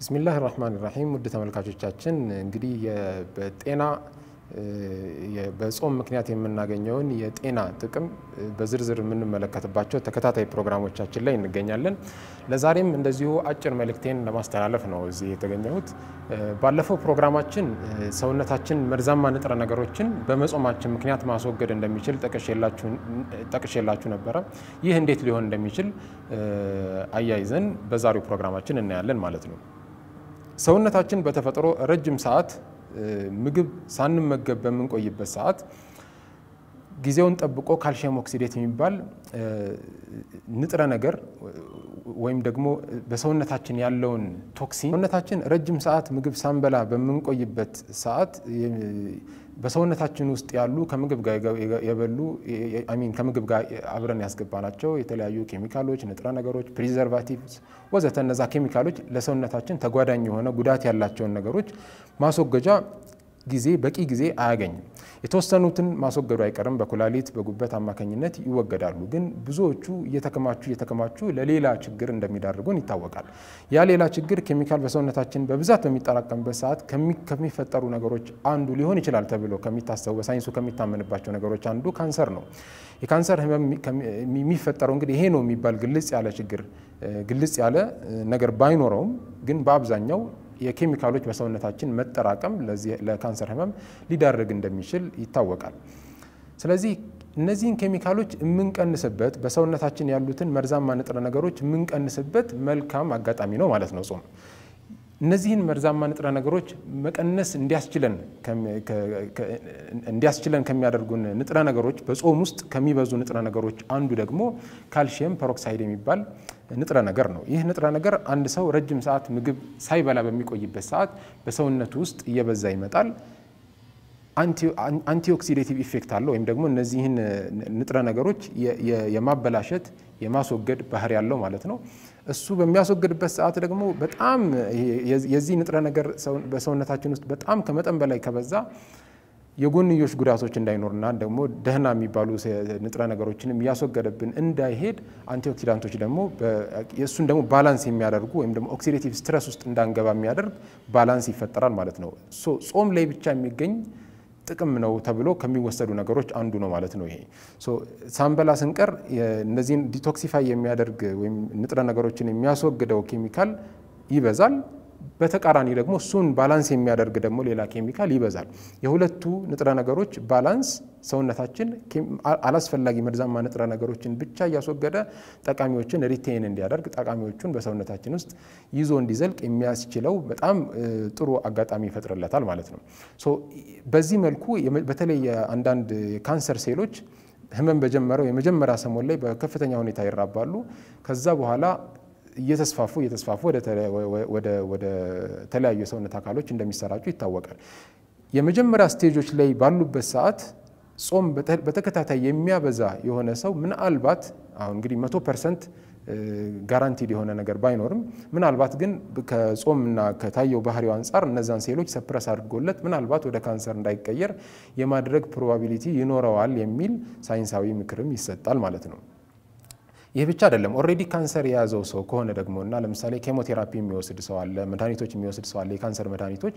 ብስሚላህ ራህማን ራሂም ውድ ተመልካቾቻችን እንግዲህ በጤና በጾም ምክንያት የምናገኘውን የጤና ጥቅም በዝርዝር የምንመለከትባቸው ተከታታይ ፕሮግራሞቻችን ላይ እንገኛለን። ለዛሬም እንደዚሁ አጭር መልእክቴን ለማስተላለፍ ነው እዚህ የተገኘሁት። ባለፈው ፕሮግራማችን ሰውነታችን መርዛማ ንጥረ ነገሮችን በመጾማችን ምክንያት ማስወገድ እንደሚችል ጠቅሼላችሁ ነበረ። ይህ እንዴት ሊሆን እንደሚችል አያይዘን በዛሬው ፕሮግራማችን እናያለን ማለት ነው። ሰውነታችን በተፈጥሮ ረጅም ሰዓት ምግብ ሳንመገብ በምንቆይበት ሰዓት ጊዜውን ጠብቆ ካልሽየም ኦክሲዴት የሚባል ንጥረ ነገር ወይም ደግሞ በሰውነታችን ያለውን ቶክሲን ሰውነታችን ረጅም ሰዓት ምግብ ሳንበላ በምንቆይበት ሰዓት በሰውነታችን ውስጥ ያሉ ከምግብ ጋር የበሉ ሚን ከምግብ ጋር አብረን ያስገባናቸው የተለያዩ ኬሚካሎች፣ ንጥረ ነገሮች፣ ፕሪዘርቫቲቭስ ወዘተ እነዛ ኬሚካሎች ለሰውነታችን ተጓዳኝ የሆነ ጉዳት ያላቸውን ነገሮች ማስወገጃ ጊዜ በቂ ጊዜ አያገኝም። የተወሰኑትን ማስወገዱ አይቀርም። በኩላሊት በጉበት አማካኝነት ይወገዳሉ። ግን ብዙዎቹ እየተከማቹ እየተከማቹ ለሌላ ችግር እንደሚዳርጉን ይታወቃል። ያ ሌላ ችግር ኬሚካል በሰውነታችን በብዛት በሚጠራቀምበት ሰዓት ከሚፈጠሩ ነገሮች አንዱ ሊሆን ይችላል ተብሎ ከሚታሰቡ በሳይንሱ ከሚታመንባቸው ነገሮች አንዱ ካንሰር ነው። የካንሰር ህመም የሚፈጠረው እንግዲህ ይሄ ነው የሚባል ግልጽ ያለ ችግር ግልጽ ያለ ነገር ባይኖረውም ግን በአብዛኛው የኬሚካሎች በሰውነታችን መጠራቀም ለካንሰር ህመም ሊዳርግ እንደሚችል ይታወቃል። ስለዚህ እነዚህን ኬሚካሎች የምንቀንስበት በሰውነታችን ያሉትን መርዛማ ንጥረ ነገሮች የምንቀንስበት መልካም አጋጣሚ ነው ማለት ነው ጾም። እነዚህን መርዛማ ንጥረ ነገሮች መቀነስ እንዲያስችለን ከሚያደርጉን ንጥረ ነገሮች በጾም ውስጥ ከሚበዙ ንጥረ ነገሮች አንዱ ደግሞ ካልሽየም ፐሮክሳይድ የሚባል ንጥረ ነገር ነው። ይህ ንጥረ ነገር አንድ ሰው ረጅም ሰዓት ምግብ ሳይበላ በሚቆይበት ሰዓት በሰውነቱ ውስጥ እየበዛ ይመጣል። አንቲኦክሲዴቲቭ ኢፌክት አለው ወይም ደግሞ እነዚህን ንጥረ ነገሮች የማበላሸት የማስወገድ ባህር ያለው ማለት ነው። እሱ በሚያስወግድበት ሰዓት ደግሞ በጣም የዚህ ንጥረ ነገር በሰውነታችን ውስጥ በጣም ከመጠን በላይ ከበዛ የጎንዮሽ ጉዳቶች እንዳይኖርና ደግሞ ደህና የሚባሉ ንጥረ ነገሮችን እያስወገደብን እንዳይሄድ አንቲኦክሲዳንቶች ደግሞ የእሱን ደግሞ ባላንስ የሚያደርጉ ወይም ደግሞ ኦክሲዴቲቭ ስትረስ ውስጥ እንዳንገባ የሚያደርግ ባላንስ ይፈጠራል ማለት ነው። ጾም ላይ ብቻ የሚገኝ ጥቅም ነው ተብሎ ከሚወሰዱ ነገሮች አንዱ ነው ማለት ነው። ይሄ ሳንበላ ስንቀር እነዚህን ዲቶክሲፋይ የሚያደርግ ወይም ንጥረ ነገሮችን የሚያስወግደው ኬሚካል ይበዛል። በተቃራኒ ደግሞ እሱን ባላንስ የሚያደርግ ደግሞ ሌላ ኬሚካል ይበዛል። የሁለቱ ንጥረ ነገሮች ባላንስ ሰውነታችን አላስፈላጊ መርዛማ ንጥረ ነገሮችን ብቻ እያስወገደ ጠቃሚዎችን ሪቴን እንዲያደርግ ጠቃሚዎቹን በሰውነታችን ውስጥ ይዞ እንዲዘልቅ የሚያስችለው በጣም ጥሩ አጋጣሚ ይፈጥርለታል ማለት ነው። በዚህ መልኩ በተለይ አንዳንድ ካንሰር ሴሎች ህመም በጀመረው የመጀመሪያ ሰሞን ላይ በከፍተኛ ሁኔታ ይራባሉ። ከዛ በኋላ እየተስፋፉ እየተስፋፉ ወደ ተለያዩ የሰውነት አካሎች እንደሚሰራጩ ይታወቃል። የመጀመሪያ ስቴጆች ላይ ባሉበት ሰዓት ጾም በተከታታይ የሚያበዛ የሆነ ሰው ምናልባት አሁን እንግዲህ መቶ ፐርሰንት ጋራንቲድ የሆነ ነገር ባይኖርም ምናልባት ግን ከጾምና ከታየው ባህሪው አንጻር እነዛን ሴሎች ሰፕረስ አድርጎለት ምናልባት ወደ ካንሰር እንዳይቀየር የማድረግ ፕሮባቢሊቲ ይኖረዋል የሚል ሳይንሳዊ ምክርም ይሰጣል ማለት ነው። ይህ ብቻ አይደለም። ኦልሬዲ ካንሰር የያዘው ሰው ከሆነ ደግሞ እና ለምሳሌ ኬሞቴራፒ የሚወስድ ሰው አለ፣ መድኃኒቶች የሚወስድ ሰው አለ፣ የካንሰር መድኃኒቶች።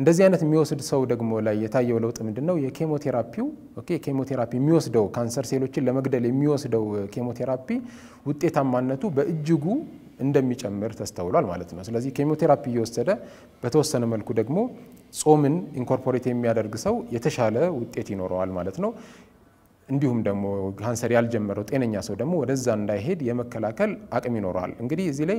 እንደዚህ አይነት የሚወስድ ሰው ደግሞ ላይ የታየው ለውጥ ምንድን ነው? የኬሞቴራፒው ኬሞቴራፒ የሚወስደው ካንሰር ሴሎችን ለመግደል የሚወስደው ኬሞቴራፒ ውጤታማነቱ በእጅጉ እንደሚጨምር ተስተውሏል ማለት ነው። ስለዚህ ኬሞቴራፒ እየወሰደ በተወሰነ መልኩ ደግሞ ጾምን ኢንኮርፖሬት የሚያደርግ ሰው የተሻለ ውጤት ይኖረዋል ማለት ነው። እንዲሁም ደግሞ ካንሰር ያልጀመረው ጤነኛ ሰው ደግሞ ወደዛ እንዳይሄድ የመከላከል አቅም ይኖረዋል። እንግዲህ እዚህ ላይ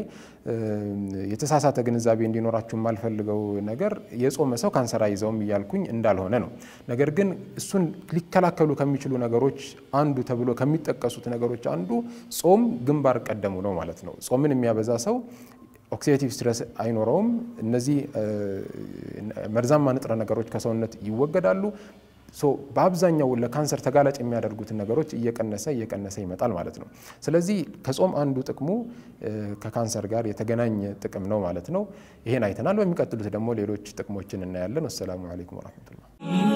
የተሳሳተ ግንዛቤ እንዲኖራችሁ የማልፈልገው ነገር የጾመ ሰው ካንሰር አይዘውም እያልኩኝ እንዳልሆነ ነው። ነገር ግን እሱን ሊከላከሉ ከሚችሉ ነገሮች አንዱ ተብሎ ከሚጠቀሱት ነገሮች አንዱ ጾም ግንባር ቀደሙ ነው ማለት ነው። ጾምን የሚያበዛ ሰው ኦክሲዳቲቭ ስትረስ አይኖረውም። እነዚህ መርዛማ ንጥረ ነገሮች ከሰውነት ይወገዳሉ። በአብዛኛው ለካንሰር ተጋላጭ የሚያደርጉትን ነገሮች እየቀነሰ እየቀነሰ ይመጣል ማለት ነው። ስለዚህ ከጾም አንዱ ጥቅሙ ከካንሰር ጋር የተገናኘ ጥቅም ነው ማለት ነው። ይሄን አይተናል። በሚቀጥሉት ደግሞ ሌሎች ጥቅሞችን እናያለን። ወሰላሙ አሌይኩም ወረሕመቱላህ